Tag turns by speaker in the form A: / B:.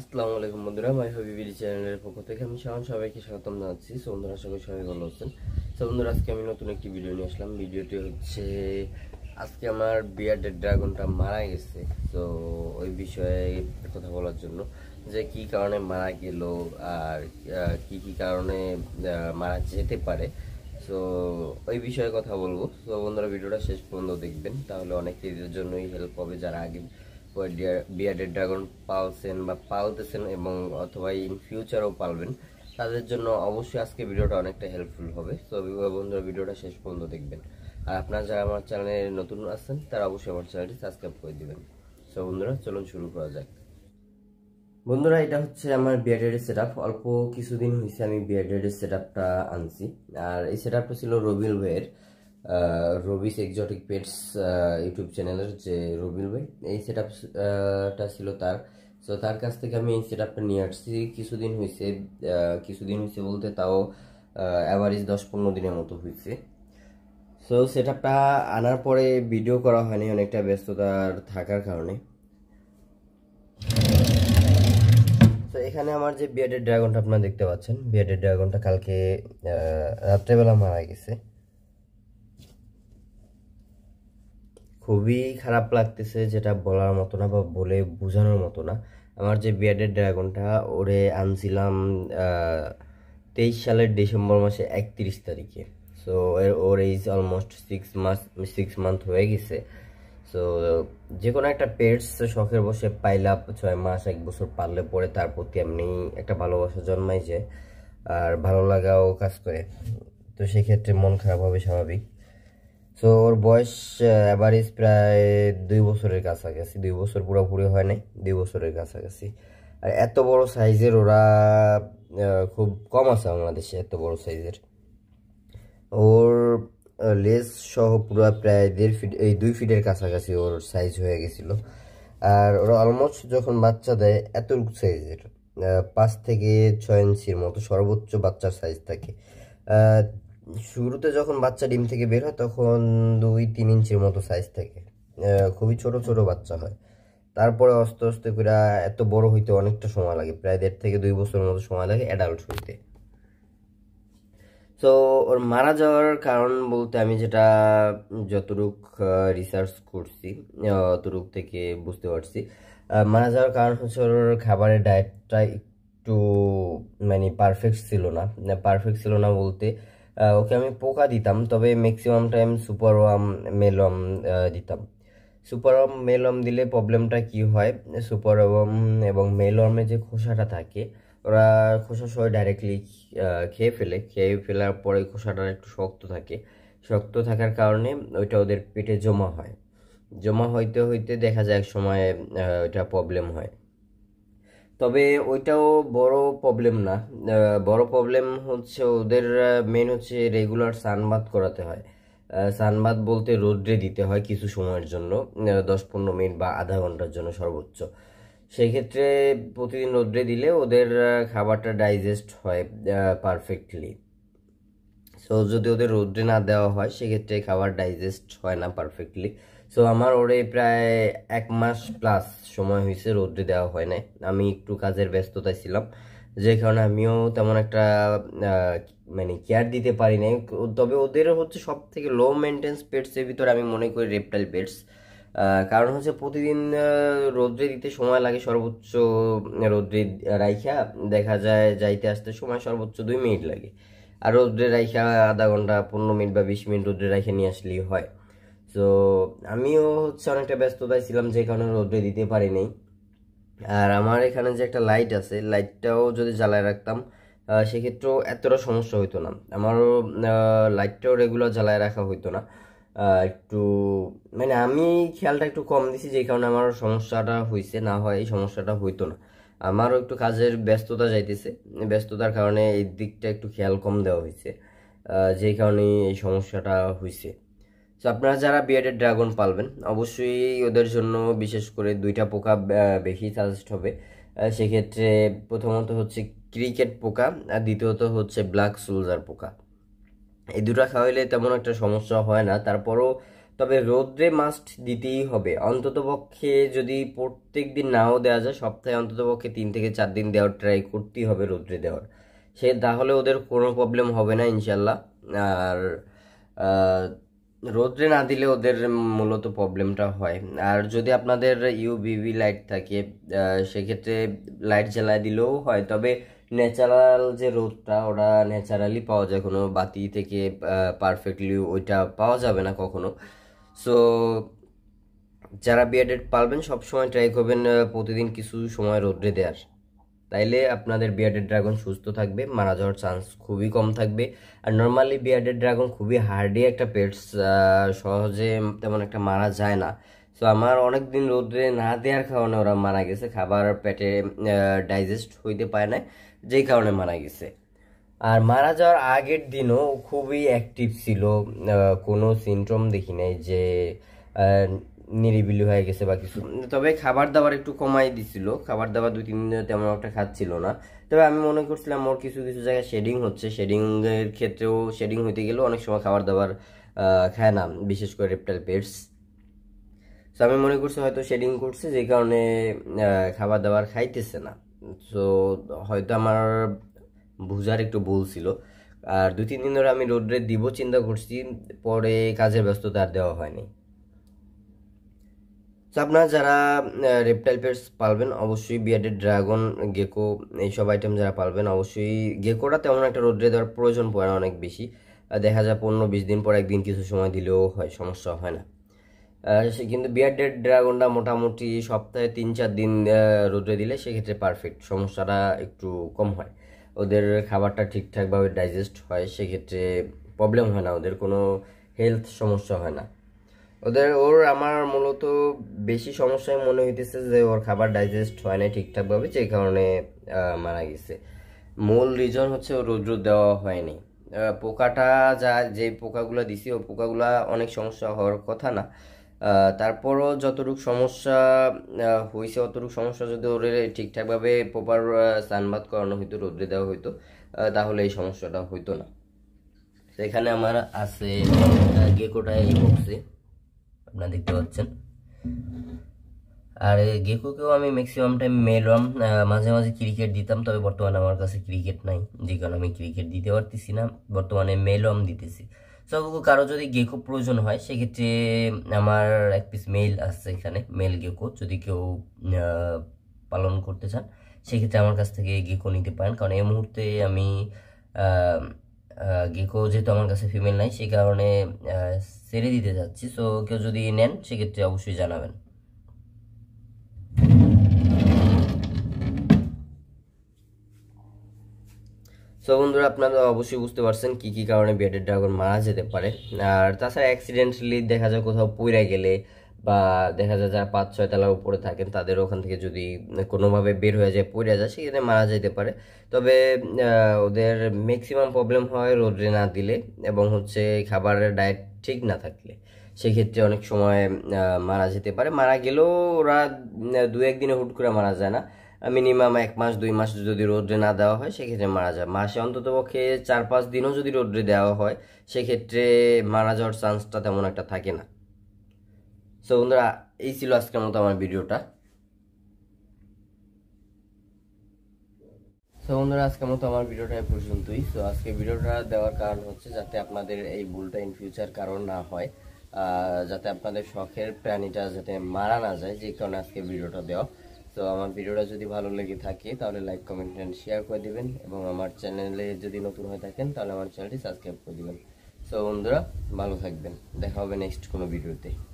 A: আসসালামু আলাইকুম বন্ধুরা মাই বিডি চ্যানেলের পক্ষ থেকে আমি শাহন সবাইকে স্বাগতম জানাচ্ছি সো বন্ধুরা আশা করি সবাই ভালো আছেন সো বন্ধুরা আজকে আমি নতুন একটি ভিডিও নিয়ে আসলাম ভিডিওটি হচ্ছে আজকে আমার বিয়ার্ডের ড্রাগনটা মারা গেছে তো ওই বিষয়ে কথা বলার জন্য যে কি কারণে মারা গেল আর কি কি কারণে মারা যেতে পারে সো ওই বিষয়ে কথা বলবো তো বন্ধুরা ভিডিওটা শেষ পর্যন্ত দেখবেন তাহলে অনেকের জন্যই হেল্প হবে যারা আগে বিয়ার্ডের ড্রাগন পালছেন বা পালতেছেন এবং অথবা ইন ফিউচারও পালবেন তাদের জন্য অবশ্যই আজকে ভিডিওটা অনেকটা হেল্পফুল হবে তো বন্ধুরা ভিডিওটা শেষ পর্যন্ত দেখবেন আর আপনারা যারা আমার চ্যানেলে নতুন আছেন তারা অবশ্যই আমার চ্যানেলটি সাবস্ক্রাইব করে দেবেন সো বন্ধুরা চলুন শুরু করা যাক বন্ধুরা এটা হচ্ছে আমার বিয়ার্ডের সেট অল্প কিছুদিন হয়েছে আমি বিয়ার্ডের সেট আপটা আনছি আর এই সেট আপটা ছিল রবিল ওয়ের রবিস এক্সোটিক পেটস ইউটিউব চ্যানেলের যে রবিল ভাই এই সেট আপটা ছিল তার সো তার কাছ থেকে আমি এই সেট আপটা নিয়ে আসছি কিছুদিন হয়েছে কিছুদিন হয়েছে বলতে তাও অ্যাভারেজ দশ পনেরো দিনের মতো হয়েছে সো সেট আপটা আনার পরে ভিডিও করা হয়নি অনেকটা ব্যস্ততার থাকার কারণে তো এখানে আমার যে বিয়েডের ড্রাগনটা আপনারা দেখতে পাচ্ছেন বিয়েডের ড্রাগনটা কালকে রাত্রেবেলা মারা গেছে খুবই খারাপ লাগতেছে যেটা বলার মতো না বা বলে বোঝানোর মতো না আমার যে বিয়ার্ডের ড্রাগনটা ওরে আনছিলাম তেইশ সালের ডিসেম্বর মাসে একত্রিশ তারিখে সো এর ওর এইজ অলমোস্ট সিক্স মাস সিক্স মান্থ হয়ে গেছে সো যে কোনো একটা পেটস শখের বসে পাইলা ছয় মাস এক বছর পারলে পরে তার প্রতি এমনি একটা ভালোবাসা জন্মায় যে আর ভালো লাগাও কাজ করে তো সেক্ষেত্রে মন খারাপ হবে স্বাভাবিক সো ওর বয়স অ্যাভারেজ প্রায় দুই বছরের কাছাকাছি দুই বছর পুরোপুরি হয় নাই দুই বছরের কাছাকাছি আর এত বড় সাইজের ওরা খুব কম আছে বাংলাদেশে এত বড় সাইজের ওর লেস সহ পুরো প্রায় দেড় ফিট এই দুই ফিটের কাছাকাছি ওর সাইজ হয়ে গেছিলো আর ওরা অলমোস্ট যখন বাচ্চা দেয় এত সাইজের পাঁচ থেকে ছয় ইঞ্চির মতো সর্বোচ্চ বাচ্চার সাইজ থাকে শুরুতে যখন বাচ্চা ডিম থেকে বের হয় তখন দুই তিন ইঞ্চির মতো সাইজ থাকে খুবই ছোট ছোট বাচ্চা হয় তারপরে আস্তে আস্তে করে এত বড় হইতে অনেকটা সময় লাগে প্রায় দেড় থেকে দুই বছরের মতো সময় লাগে অ্যাডাল্ট হইতে তো ওর মারা যাওয়ার কারণ বলতে আমি যেটা যতটুক রিসার্চ করছি অতটুক থেকে বুঝতে পারছি মারা যাওয়ার কারণ হচ্ছে ওর খাবারের ডায়েটটা একটু মানে পারফেক্ট ছিল না পারফেক্ট ছিল না বলতে ওকে আমি পোকা দিতাম তবে maximum time super worm mealworm দিতাম সুপার ওয়াম মেলম দিলে প্রবলেমটা কি হয় সুপার ওয়াম এবং মেলমের যে খোসাটা থাকে ওরা খোসা সবাই ডাইরেক্টলি খেয়ে ফেলে খেয়ে ফেলার পরে খোসাটা একটু শক্ত থাকে শক্ত থাকার কারণে ওইটা ওদের পেটে জমা হয় জমা হইতে হইতে দেখা যায় এক সময় ওইটা প্রবলেম হয় তবে ওইটাও বড় প্রবলেম না বড় প্রবলেম হচ্ছে ওদের মেন হচ্ছে রেগুলার সানবাদ করাতে হয় সানবাদ বলতে রোদ্রে দিতে হয় কিছু সময়ের জন্য দশ পনেরো মিনিট বা আধা ঘন্টার জন্য সর্বোচ্চ সেই ক্ষেত্রে প্রতিদিন রোদ্রে দিলে ওদের খাবারটা ডাইজেস্ট হয় পারফেক্টলি সো যদি ওদের রোদ্রে না দেওয়া হয় সেক্ষেত্রে খাবার ডাইজেস্ট হয় না পারফেক্টলি সো আমার ওরে প্রায় এক মাস প্লাস সময় হয়েছে রোদ্রে দেওয়া হয় নাই আমি একটু কাজের ব্যস্ততায় ছিলাম যে কারণে আমিও তেমন একটা মানে কেয়ার দিতে পারি নাই তবে ওদের হচ্ছে সব থেকে লো মেনটেন্স পেটসের ভিতরে আমি মনে করি রেপটাইল পেটস কারণ হচ্ছে প্রতিদিন রোদ্রে দিতে সময় লাগে সর্বোচ্চ রোদ্রে রাইখা দেখা যায় যাইতে আসতে সময় সর্বোচ্চ দুই মিনিট লাগে আর রোদ্রে রাইখা আধা ঘন্টা পনেরো মিনিট বা বিশ মিনিট রোদ্রে রাইখা নিয়ে আসলেই হয় সো আমিও হচ্ছে অনেকটা ব্যস্ততায় ছিলাম যে কারণে রোদে দিতে পারি নাই আর আমার এখানে যে একটা লাইট আছে লাইটটাও যদি জ্বালায় রাখতাম সেক্ষেত্রেও এতটা সমস্যা হইতো না আমারও লাইটটাও রেগুলার জ্বালায় রাখা হইতো না একটু মানে আমি খেয়ালটা একটু কম দিছি যে কারণে আমার সমস্যাটা হয়েছে না হয় এই সমস্যাটা হইতো না আমারও একটু কাজের ব্যস্ততা যাইতেছে ব্যস্ততার কারণে এই দিকটা একটু খেয়াল কম দেওয়া হয়েছে যেই কারণে এই সমস্যাটা হয়েছে সো আপনারা যারা বিয়ার্ডের ড্রাগন পালবেন অবশ্যই ওদের জন্য বিশেষ করে দুইটা পোকা বেশি সাজেস্ট হবে সেক্ষেত্রে প্রথমত হচ্ছে ক্রিকেট পোকা আর দ্বিতীয়ত হচ্ছে ব্ল্যাক সোলজার পোকা এই দুটো খাওয়াইলে তেমন একটা সমস্যা হয় না তারপরও তবে রোদ্রে মাস্ট দিতেই হবে অন্ততপক্ষে যদি প্রত্যেক দিন নাও দেওয়া যায় সপ্তাহে অন্ততপক্ষে তিন থেকে চার দিন দেওয়ার ট্রাই করতেই হবে রোদ্রে দেওয়ার সে তাহলে ওদের কোনো প্রবলেম হবে না ইনশাল্লাহ আর রোদ্রে না দিলে ওদের মূলত প্রবলেমটা হয় আর যদি আপনাদের ইউভিভি লাইট থাকে সেক্ষেত্রে লাইট জ্বালায় দিলেও হয় তবে ন্যাচারাল যে রোদটা ওরা ন্যাচারালি পাওয়া যায় কোনো বাতি থেকে পারফেক্টলি ওইটা পাওয়া যাবে না কখনো সো যারা বিয়াডেড পারবেন সবসময় ট্রাই করবেন প্রতিদিন কিছু সময় রোদ্রে দেওয়ার তাইলে আপনাদের বিয়ার্ডেড ড্রাগন সুস্থ থাকবে মারা যাওয়ার চান্স খুবই কম থাকবে আর নর্মালি বিয়ার্ডেড ড্রাগন খুবই হার্ডি একটা পেটস সহজে তেমন একটা মারা যায় না সো আমার অনেক দিন রোদ্রে না দেওয়ার কারণে ওরা মারা গেছে খাবার পেটে ডাইজেস্ট হইতে পায় না যেই কারণে মারা গেছে আর মারা যাওয়ার আগের দিনও খুবই অ্যাক্টিভ ছিল কোনো সিনড্রোম দেখি নাই যে নিরিবিলি হয়ে গেছে বা কিছু তবে খাবার দাবার একটু কমাই দিছিল খাবার দাবার দুই তিন দিন তেমন একটা খাচ্ছিল না তবে আমি মনে করছিলাম ওর কিছু কিছু জায়গায় শেডিং হচ্ছে শেডিংয়ের ক্ষেত্রেও শেডিং হইতে গেলেও অনেক সময় খাবার দাবার খায় না বিশেষ করে রেপটাইল পেটস তো আমি মনে করছি হয়তো শেডিং করছে যে কারণে খাবার দাবার খাইতেছে না সো হয়তো আমার বুঝার একটু ভুল ছিল আর দু তিন দিন ধরে আমি রোডে দিব চিন্তা করছি পরে কাজের ব্যস্ততা আর দেওয়া হয়নি তো আপনারা যারা রেপটাইল পেটস পালবেন অবশ্যই বিয়ার্ডেড ড্রাগন গেকো এইসব আইটেম যারা পালবেন অবশ্যই গেকোটা তেমন একটা রোদ্রে দেওয়ার প্রয়োজন পড়ে না অনেক বেশি দেখা যায় পনেরো বিশ দিন পর একদিন কিছু সময় দিলেও হয় সমস্যা হয় না সে কিন্তু বিয়ার্ডেড ড্রাগনটা মোটামুটি সপ্তাহে তিন চার দিন রোদ্রে দিলে সেক্ষেত্রে পারফেক্ট সমস্যাটা একটু কম হয় ওদের খাবারটা ঠিকঠাকভাবে ডাইজেস্ট হয় সেক্ষেত্রে প্রবলেম হয় না ওদের কোনো হেলথ সমস্যা হয় না ওদের ওর আমার মূলত বেশি সমস্যায় মনে হইতেছে যে ওর খাবার ডাইজেস্ট হয় না ঠিকঠাকভাবে যে কারণে মারা গেছে মূল রিজন হচ্ছে ও রৌদ্র দেওয়া হয়নি পোকাটা যা যে পোকাগুলো দিছি ও পোকাগুলা অনেক সমস্যা হওয়ার কথা না তারপরও যতটুকু সমস্যা হয়েছে অতটুকু সমস্যা যদি ওর ঠিকঠাকভাবে প্রপার সানবাদ করানো হইতো রোদ্রে দেওয়া হইতো তাহলে এই সমস্যাটা হইতো না সেখানে আমার আছে গেকোটা এই বক্সে আপনারা দেখতে পাচ্ছেন আর গেকুকেও আমি ম্যাক্সিমাম টাইম মেলাম মাঝে মাঝে ক্রিকেট দিতাম তবে বর্তমানে আমার কাছে ক্রিকেট নাই যে কারণে আমি ক্রিকেট দিতে পারতেছি না বর্তমানে মেলাম দিতেছি সবকু কারো যদি গেকো প্রয়োজন হয় সেক্ষেত্রে আমার এক পিস মেল আসছে এখানে মেল গেকো যদি কেউ পালন করতে চান সেক্ষেত্রে আমার কাছ থেকে গেকো নিতে পারেন কারণ এই মুহূর্তে আমি গিকো যেহেতু আমার কাছে ফিমেল নাই সেই কারণে ছেড়ে দিতে যাচ্ছি সো কেউ যদি নেন সেক্ষেত্রে অবশ্যই জানাবেন সো বন্ধুরা আপনারা অবশ্যই বুঝতে পারছেন কী কী কারণে বেডের ড্রাগন মারা যেতে পারে আর তাছাড়া অ্যাক্সিডেন্টালি দেখা যায় কোথাও পইরা গেলে বা দেখা যায় যারা পাঁচ ছয় তালার উপরে থাকেন তাদের ওখান থেকে যদি কোনোভাবে বের হয়ে যায় পড়ে যায় সেক্ষেত্রে মারা যেতে পারে তবে ওদের ম্যাক্সিমাম প্রবলেম হয় রোদ্রে না দিলে এবং হচ্ছে খাবারের ডায়েট ঠিক না থাকলে সেক্ষেত্রে অনেক সময় মারা যেতে পারে মারা গেলেও ওরা দু একদিনে হুট করে মারা যায় না মিনিমাম এক মাস দুই মাস যদি রোদ্রে না দেওয়া হয় সেক্ষেত্রে মারা যায় মাসে অন্তত পক্ষে চার পাঁচ দিনও যদি রোদ্রে দেওয়া হয় সেক্ষেত্রে মারা যাওয়ার চান্সটা তেমন একটা থাকে না সো বন্ধুরা এই ছিল আজকের মতো আমার ভিডিওটা সো বন্ধুরা আজকের মতো আমার ভিডিওটা পর্যন্তই সো আজকে ভিডিওটা দেওয়ার কারণ হচ্ছে যাতে আপনাদের এই ভুলটা ইন ফিউচার কারণ না হয় যাতে আপনাদের শখের প্রাণীটা যাতে মারা না যায় যে কারণে আজকে ভিডিওটা দেওয়া তো আমার ভিডিওটা যদি ভালো লেগে থাকে তাহলে লাইক কমেন্ট অ্যান্ড শেয়ার করে দেবেন এবং আমার চ্যানেলে যদি নতুন হয়ে থাকেন তাহলে আমার চ্যানেলটি সাবস্ক্রাইব করে দেবেন সো বন্ধুরা ভালো থাকবেন দেখা হবে নেক্সট কোনো ভিডিওতে